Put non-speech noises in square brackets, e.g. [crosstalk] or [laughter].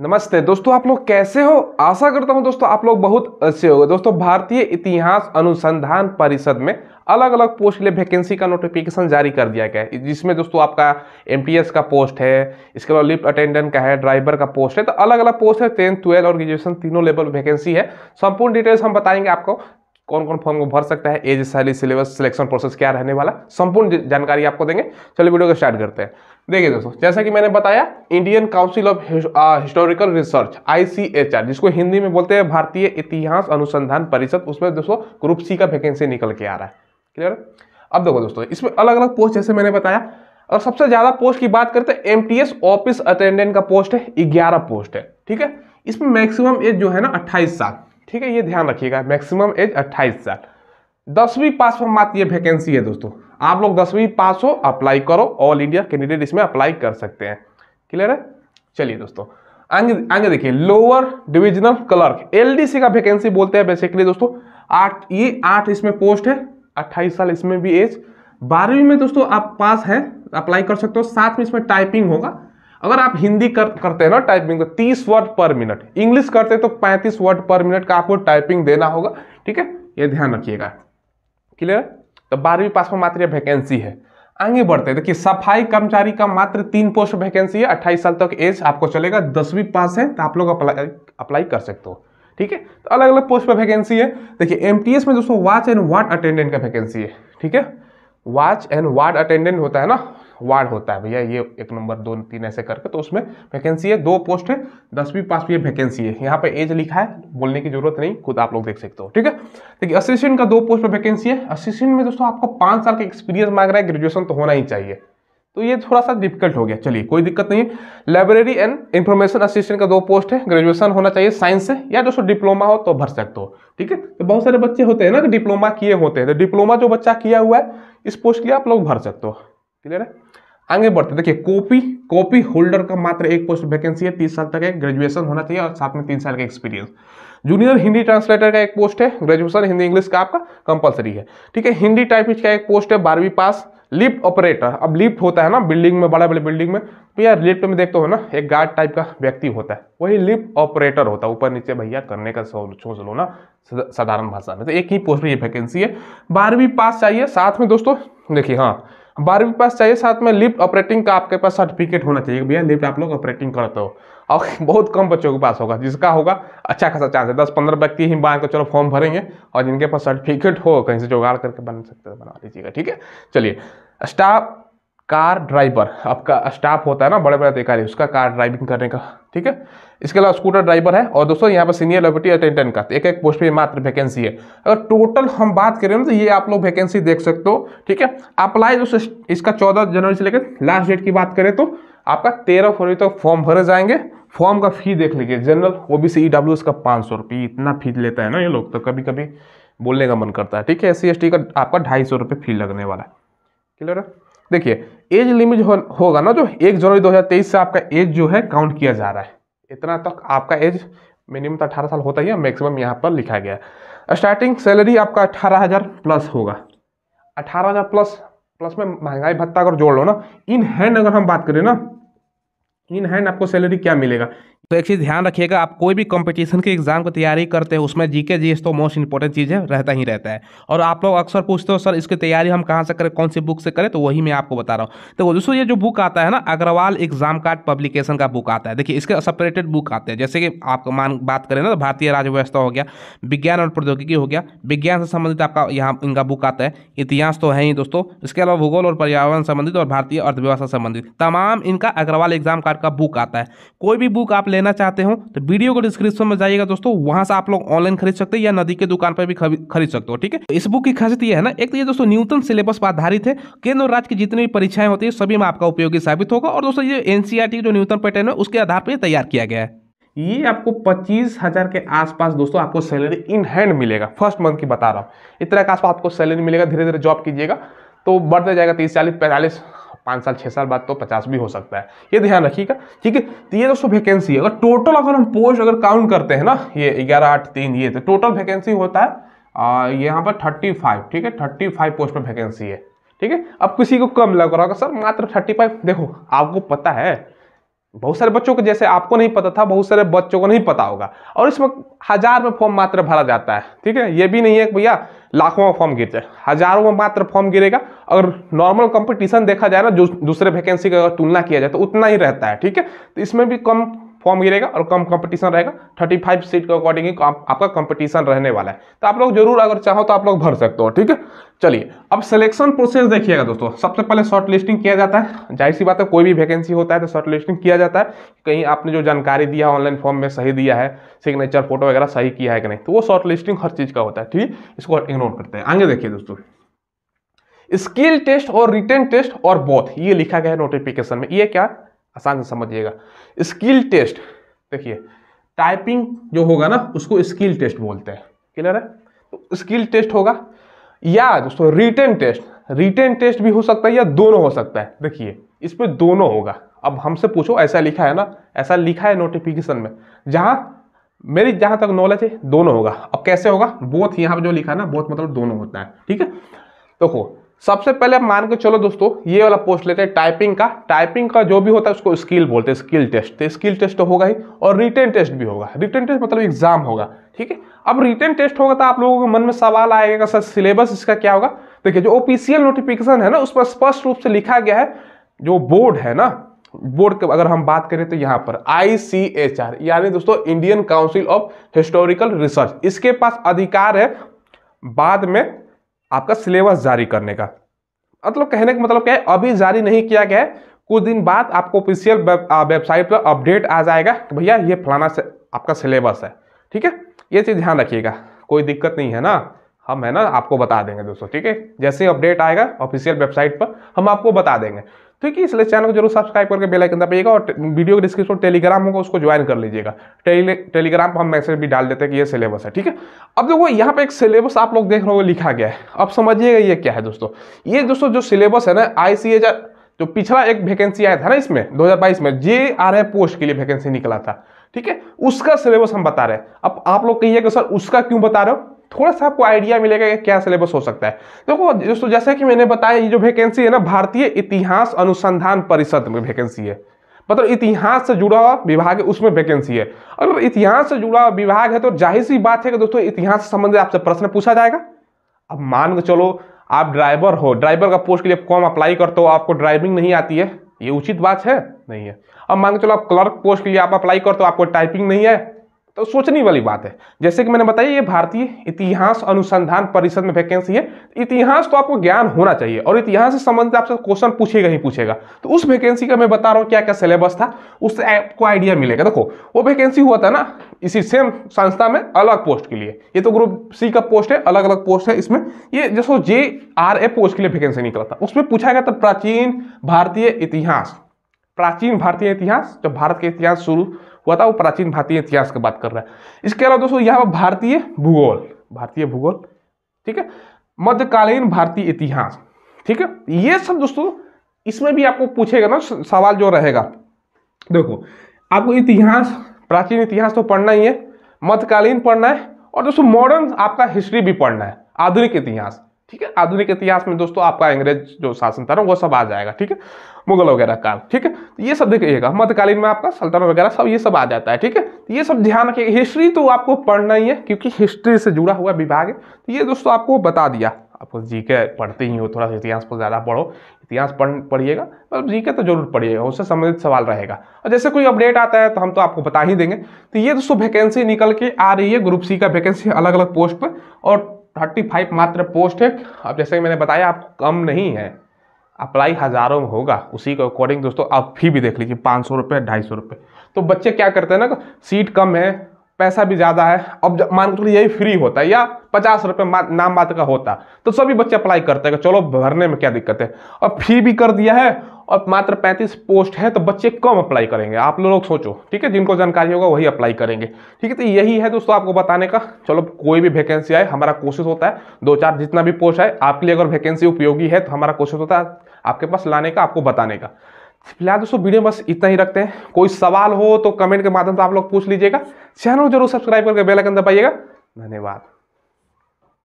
नमस्ते दोस्तों आप लोग कैसे हो आशा करता हूं दोस्तों आप लोग बहुत अच्छे हो दोस्तों भारतीय इतिहास अनुसंधान परिषद में अलग अलग पोस्ट के लिए वैकेंसी का नोटिफिकेशन जारी कर दिया गया है जिसमें दोस्तों आपका एम का पोस्ट है इसके अलावा लिफ्ट अटेंडेंट का है ड्राइवर का पोस्ट है तो अलग अलग पोस्ट है टेंथ ट्वेल्थ और ग्रेजुएशन तीनों लेवल वैकेंसी है संपूर्ण डिटेल्स हम बताएंगे आपको कौन कौन फॉर्म को भर सकता है age salary syllabus selection process क्या रहने वाला संपूर्ण जानकारी आपको देंगे चलिए वीडियो को स्टार्ट करते हैं देखिए दोस्तों जैसा कि मैंने बताया Indian Council of Historical Research ICHR जिसको हिंदी में बोलते हैं भारतीय इतिहास अनुसंधान परिषद उसमें दोस्तों ग्रुप सी का वैकेंसी निकल के आ रहा है क्लियर अब देखो दोस्तों इसमें अलग अलग पोस्ट जैसे मैंने बताया और सबसे ज्यादा पोस्ट की बात करते हैं एमटीएस ऑफिस अटेंडेंट का पोस्ट है ग्यारह पोस्ट है ठीक है इसमें मैक्सिमम एज जो है ना अट्ठाईस साल ठीक है ये ध्यान रखिएगा मैक्सिमम एज अट्ठाईस साल दसवीं पास पर मात्र ये वैकेंसी है दोस्तों आप लोग दसवीं पास हो अप्लाई करो ऑल इंडिया कैंडिडेट इसमें अप्लाई कर सकते हैं क्लियर है चलिए दोस्तों आगे आगे देखिए लोअर डिविजनल क्लर्क एलडीसी का वैकेंसी बोलते हैं बेसिकली दोस्तों आठ ये आठ इसमें पोस्ट है अट्ठाईस साल इसमें भी एज बारहवीं में दोस्तों आप पास हैं अप्लाई कर सकते हो साथ में इसमें टाइपिंग होगा अगर आप हिंदी कर, करते हैं ना टाइपिंग तो तीस वर्ड पर मिनट इंग्लिश करते हैं तो पैंतीस वर्ड पर मिनट का आपको टाइपिंग देना होगा ठीक है ये ध्यान रखिएगा क्लियर तो बारहवीं पास में मात्र वैकेंसी है आगे बढ़ते हैं देखिए सफाई कर्मचारी का मात्र तीन पोस्ट वैकेंसी है अट्ठाईस साल तक एज आपको चलेगा दसवीं पास है तो आप लोग अप्लाई अप्लाई कर सकते हो ठीक है तो अलग अलग पोस्ट पर वैकेंसी है देखिए एम में दोस्तों वाच एंड वार्ड अटेंडेंट का वैकेंसी है ठीक है वाच एंड वार्ड अटेंडेंट होता है ना वार्ड होता है भैया ये एक नंबर दो तीन ऐसे करके तो उसमें वैकेंसी है दो पोस्ट है दसवीं पास भी वैकेंसी है यहाँ पर एज लिखा है बोलने की जरूरत नहीं खुद आप लोग देख सकते हो ठीक है देखिए असिस्टेंट का दो पोस्ट पर वैकेंसी है असिस्टेंट में दोस्तों आपको पाँच साल का एक्सपीरियंस मांग रहा है ग्रेजुएशन तो होना ही चाहिए तो ये थोड़ा सा डिफिकल्ट हो गया चलिए कोई दिक्कत नहीं है लाइब्रेरी एंड इंफॉर्मेशन असिस्टेंट का दो पोस्ट है ग्रेजुएशन होना चाहिए साइंस से या दोस्तों डिप्लोमा हो तो भर सकते हो ठीक है तो बहुत सारे बच्चे होते हैं ना कि डिप्लोमा किए होते हैं तो डिप्लोमा जो बच्चा किया हुआ है इस पोस्ट के लिए आप लोग भर सकते हो क्लियर है आगे बढ़ते देखिए कॉपी कॉपी होल्डर का मात्र एक पोस्ट वैकेंसी है तीस साल तक है ग्रेजुएशन होना चाहिए और साथ में तीन साल का एक्सपीरियंस जूनियर हिंदी ट्रांसलेटर का एक पोस्ट है ग्रेजुएशन हिंदी इंग्लिश का आपका कंपलसरी है ठीक है हिंदी टाइपिस्ट का एक पोस्ट है बारहवीं पास लिफ्ट ऑपरेटर अब लिफ्ट होता है ना बिल्डिंग में बड़ा बड़े बिल्डिंग में तो यार लिफ्ट में देखते हो ना एक गार्ड टाइप का व्यक्ति होता है वही लिफ्ट ऑपरेटर होता है ऊपर नीचे भैया करने का सोच लो ना साधारण भाषा में तो एक ही पोस्ट में ये वैकेंसी है बारहवीं पास चाहिए साथ में दोस्तों देखिए हाँ बारहवीं पास चाहिए साथ में लिफ्ट ऑपरेटिंग का आपके पास सर्टिफिकेट होना चाहिए भैया लिफ्ट आप लोग ऑपरेटिंग करते हो और [laughs] बहुत कम बच्चों के पास होगा जिसका होगा अच्छा खासा चांस है दस पंद्रह व्यक्ति ही बाहर कर चलो फॉर्म भरेंगे और जिनके पास सर्टिफिकेट हो कहीं से जुगाड़ करके बन सकते हैं बना लीजिएगा ठीक है चलिए स्टाफ कार ड्राइवर आपका स्टाफ होता है ना बड़े बड़े अधिकारी उसका कार ड्राइविंग करने का ठीक है इसके अलावा स्कूटर ड्राइवर है और दोस्तों यहाँ पर सीनियर लेबोरेटरी अटेंडेंट का एक एक पोस्ट पे मात्र वैकेंसी है अगर टोटल हम बात करें तो ये आप लोग वैकेंसी देख सकते हो ठीक है अप्लाई दोस्तों इसका चौदह जनवरी से लेकर लास्ट डेट की बात करें तो आपका तेरह फरवरी तक फॉर्म भरे जाएंगे फॉर्म का फी देख लीजिए general O B C W का पाँच सौ रुपये इतना फीस लेता है ना ये लोग तो कभी कभी बोलने का मन करता है ठीक है एस सी एस टी का आपका ढाई सौ रुपये फी लगने वाला है क्लियर है देखिए एज लिमिट हो, होगा ना जो एक जनवरी 2023 से आपका एज जो है काउंट किया जा रहा है इतना तक आपका एज मिनिमम तो अठारह साल होता ही है मैक्सिमम यहाँ पर लिखा गया है स्टार्टिंग सैलरी आपका अठारह हज़ार प्लस होगा अठारह हज़ार प्लस प्लस में महंगाई भत्ता अगर जोड़ लो ना इन हैंड अगर हम बात करें ना इन हैंड आपको सैलरी क्या मिलेगा तो एक चीज़ ध्यान रखिएगा आप कोई भी कंपटीशन के एग्जाम की तैयारी करते हैं उसमें जीके जीएस तो मोस्ट इंपॉर्टेंट चीज़ है रहता ही रहता है और आप लोग अक्सर पूछते हो सर इसकी तैयारी हम कहाँ से करें कौन सी बुक से करें तो वही मैं आपको बता रहा हूँ तो दोस्तों ये जो बुक आता है ना अग्रवाल एग्जाम कार्ड पब्लिकेशन का बुक आता है देखिए इसके सेपरेटेड बुक आते हैं जैसे कि आप मान बात करें ना तो भारतीय राज्य व्यवस्था हो गया विज्ञान और प्रौद्योगिकी हो गया विज्ञान से संबंधित आपका यहाँ इनका बुक आता है इतिहास तो है ही दोस्तों इसके अलावा भूगोल और पर्यावरण संबंधित और भारतीय अर्थव्यवस्था संबंधित तमाम इनका अग्रवाल एग्जाम कार्ड प्रकार का बुक आता है कोई भी बुक आप लेना चाहते हो तो वीडियो को डिस्क्रिप्शन में जाइएगा दोस्तों वहां से आप लोग ऑनलाइन खरीद सकते हैं या नदी के दुकान पर भी खरीद सकते हो ठीक है इस बुक की खासियत यह है ना एक तो ये दोस्तों न्यूतन सिलेबस पर आधारित है केंद्र और राज्य की जितनी भी परीक्षाएं होती है सभी में आपका उपयोगी साबित होगा और दोस्तों ये एनसीआरटी जो न्यूतन पैटर्न है उसके आधार पर तैयार किया गया है ये आपको पच्चीस हज़ार के आसपास दोस्तों आपको सैलरी इन हैंड मिलेगा फर्स्ट मंथ की बता रहा हूँ इतना के आसपास आपको सैलरी मिलेगा धीरे धीरे जॉब कीजिएगा तो बढ़ते जाएगा तीस चालीस पैंतालीस पाँच साल छः साल बाद तो पचास भी हो सकता है ये ध्यान रखिएगा ठीक है तो ये दोस्तों वैकेंसी है अगर टोटल अगर हम पोस्ट अगर काउंट करते हैं ना ये ग्यारह आठ तीन ये तो टोटल वैकेंसी होता है यहाँ पर थर्टी फाइव ठीक है थर्टी फाइव पोस्ट पर वैकेंसी है ठीक है अब किसी को कम लग रहा होगा सर मात्र थर्टी फाइव देखो आपको पता है बहुत सारे बच्चों को जैसे आपको नहीं पता था बहुत सारे बच्चों को नहीं पता होगा और इसमें हज़ार में फॉर्म मात्र भरा जाता है ठीक है ये भी नहीं है कि भैया लाखों में फॉर्म गिरते हैं हज़ारों में मात्र फॉर्म गिरेगा अगर नॉर्मल कंपटीशन देखा जाए ना जो दूसरे वैकेंसी का तुलना किया जाए तो उतना ही रहता है ठीक है तो इसमें भी कम फॉर्म गिरेगा और कम कंपटीशन रहेगा थर्टी फाइव सीट के अकॉर्डिंग आपका कंपटीशन रहने वाला है तो आप लोग जरूर अगर चाहो तो आप लोग भर सकते हो ठीक है चलिए अब सिलेक्शन प्रोसेस देखिएगा दोस्तों सबसे पहले शॉर्ट लिस्टिंग किया जाता है जाहिर सी बात है कोई भी वैकेंसी होता है तो शॉर्ट लिस्टिंग किया जाता है कहीं आपने जो जानकारी दिया ऑनलाइन फॉर्म में सही दिया है सिग्नेचर फोटो वगैरह सही किया है कि नहीं तो वो शॉर्ट लिस्टिंग हर चीज़ का होता है ठीक है इसको इग्नोर करते हैं आगे देखिए दोस्तों स्किल टेस्ट और रिटर्न टेस्ट और बोथ ये लिखा गया है नोटिफिकेशन में ये क्या आसान से समझिएगा स्किल टेस्ट देखिए टाइपिंग जो होगा ना उसको स्किल टेस्ट बोलते हैं क्लियर है तो स्किल टेस्ट होगा या दोस्तों रिटर्न टेस्ट रिटर्न टेस्ट भी हो सकता है या दोनों हो सकता है देखिए इस पर दोनों होगा अब हमसे पूछो ऐसा लिखा है ना ऐसा लिखा है नोटिफिकेशन में जहाँ मेरी जहाँ तक नॉलेज है दोनों होगा अब कैसे होगा बोथ यहाँ पर जो लिखा है ना बोथ मतलब दोनों होता है ठीक है देखो तो सबसे पहले आप मान के चलो दोस्तों ये वाला पोस्ट लेते हैं टाइपिंग का टाइपिंग का जो भी होता है उसको स्किल बोलते हैं स्किल टेस्ट तो स्किल टेस्ट तो होगा ही और रिटर्न टेस्ट भी होगा रिटर्न टेस्ट मतलब एग्जाम होगा ठीक है अब रिटर्न टेस्ट होगा तो आप लोगों के मन में सवाल आएगा सर सिलेबस इसका क्या होगा देखिए जो ऑफिशियल नोटिफिकेशन है ना उस पर स्पष्ट रूप से लिखा गया है जो बोर्ड है ना बोर्ड के अगर हम बात करें तो यहाँ पर आई यानी दोस्तों Indian Council of Historical Research इसके पास अधिकार है बाद में आपका सिलेबस जारी करने का मतलब कहने का मतलब क्या है अभी जारी नहीं किया गया है कुछ दिन बाद आपको ऑफिशियल वेबसाइट पर अपडेट आ जाएगा कि भैया ये फलाना से, आपका सिलेबस है ठीक है ये चीज़ ध्यान रखिएगा कोई दिक्कत नहीं है ना हम है ना आपको बता देंगे दोस्तों ठीक है जैसे ही अपडेट आएगा ऑफिशियल वेबसाइट पर हम आपको बता देंगे तो ठीक है इसलिए चैनल को जरूर सब्सक्राइब करके बेल आइकन दबाइएगा और वीडियो के डिस्क्रिप्शन टेलीग्राम होगा उसको ज्वाइन कर लीजिएगा टेलीग्राम पर हम मैसेज भी डाल देते हैं कि ये सिलेबस है ठीक है अब देखो यहाँ पे एक सिलेबस आप लोग देख रहे हो लिखा गया है अब समझिएगा ये क्या है दोस्तों ये दोस्तों जो सिलेबस है ना आई जो पिछला एक वैकेंसी आया था ना इसमें बाईस में जे आर पोस्ट के लिए वैकेंसी निकला था ठीक है उसका सिलेबस हम बता रहे हैं अब आप लोग कहिएगा सर उसका क्यों बता रहे हो थोड़ा सा आपको आइडिया मिलेगा कि क्या सिलेबस हो सकता है देखो तो दोस्तों जैसे कि मैंने बताया ये जो वैकेंसी है ना भारतीय इतिहास अनुसंधान परिषद में वैकेंसी है मतलब इतिहास से जुड़ा हुआ विभाग है उसमें वैकेंसी है अगर इतिहास से जुड़ा हुआ विभाग है तो जाहिर सी बात है कि दोस्तों इतिहास से संबंधित आपसे प्रश्न पूछा जाएगा अब मान के चलो आप ड्राइवर हो ड्राइवर का पोस्ट के लिए फॉर्म अप्लाई करते हो आपको ड्राइविंग नहीं आती है ये उचित बात है नहीं है अब मान के चलो आप क्लर्क पोस्ट के लिए आप अप्लाई करते हो आपको टाइपिंग नहीं है तो सोचने वाली बात है जैसे कि मैंने बताया ये भारतीय इतिहास अनुसंधान परिषद में वैकेंसी है इतिहास तो आपको ज्ञान होना चाहिए और इतिहास से संबंधित आपसे क्वेश्चन पूछेगा ही पूछेगा तो उस वैकेंसी का मैं बता रहा हूँ क्या क्या सिलेबस था उससे आपको आइडिया मिलेगा देखो वो वैकेंसी हुआ था ना इसी सेम संस्था में अलग पोस्ट के लिए ये तो ग्रुप सी का पोस्ट है अलग अलग पोस्ट है इसमें ये जैसो जे आर ए पोस्ट के लिए वैकेंसी निकला था उसमें पूछा गया था प्राचीन भारतीय इतिहास प्राचीन भारतीय इतिहास जब भारत के इतिहास शुरू हुआ था वो प्राचीन भारतीय इतिहास की बात कर रहा है इसके अलावा दोस्तों यहाँ पर भारतीय भूगोल भारतीय भूगोल ठीक है मध्यकालीन भारतीय इतिहास ठीक है ये सब दोस्तों इसमें भी आपको पूछेगा ना सवाल जो रहेगा देखो आपको इतिहास प्राचीन इतिहास तो पढ़ना ही है मध्यकालीन पढ़ना है और दोस्तों मॉडर्न आपका हिस्ट्री भी पढ़ना है आधुनिक इतिहास ठीक है आधुनिक इतिहास में दोस्तों आपका अंग्रेज जो शासन था ना वो सब आ जाएगा ठीक है मुगल वगैरह काल ठीक है तो ये सब देखिएगा मध्यकालीन में आपका सल्तनत वगैरह सब ये सब आ जाता है ठीक है तो ये सब ध्यान रखिएगा हिस्ट्री तो आपको पढ़ना ही है क्योंकि हिस्ट्री से जुड़ा हुआ विभाग है तो ये दोस्तों आपको बता दिया आप जी के पढ़ते ही हो थोड़ा सा इतिहास पर ज़्यादा पढ़ो इतिहास पढ़ पढ़िएगा मतलब जी के तो जरूर पढ़िएगा उससे संबंधित सवाल रहेगा और जैसे कोई अपडेट आता है तो हम तो आपको बता ही देंगे तो ये दोस्तों वैकेंसी निकल के आ रही है ग्रुप सी का वैकेंसी अलग अलग पोस्ट पर और थर्टी फाइव मात्र पोस्ट है अब जैसे मैंने बताया आप कम नहीं है अप्लाई हज़ारों में होगा उसी के अकॉर्डिंग दोस्तों आप फी भी देख लीजिए पाँच सौ रुपये ढाई सौ रुपये तो बच्चे क्या करते हैं ना सीट कम है पैसा भी ज़्यादा है अब मान के चलो यही फ्री होता है या पचास रुपये नाम बात का होता तो सभी बच्चे अप्लाई करते हैं चलो भरने में क्या दिक्कत है और फी भी कर दिया है और मात्र 35 पोस्ट है तो बच्चे कम अप्लाई करेंगे आप लोग सोचो ठीक है जिनको जानकारी होगा वही अप्लाई करेंगे ठीक है तो यही है दोस्तों आपको बताने का चलो कोई भी वैकेंसी आए हमारा कोशिश होता है दो चार जितना भी पोस्ट है आपके लिए अगर वैकेंसी उपयोगी है तो हमारा कोशिश होता है आपके पास लाने का आपको बताने का फिलहाल दोस्तों वीडियो बस इतना ही रखते हैं कोई सवाल हो तो कमेंट के माध्यम से आप लोग पूछ लीजिएगा चैनल जरूर सब्सक्राइब करके बेल आइकन दबाइएगा धन्यवाद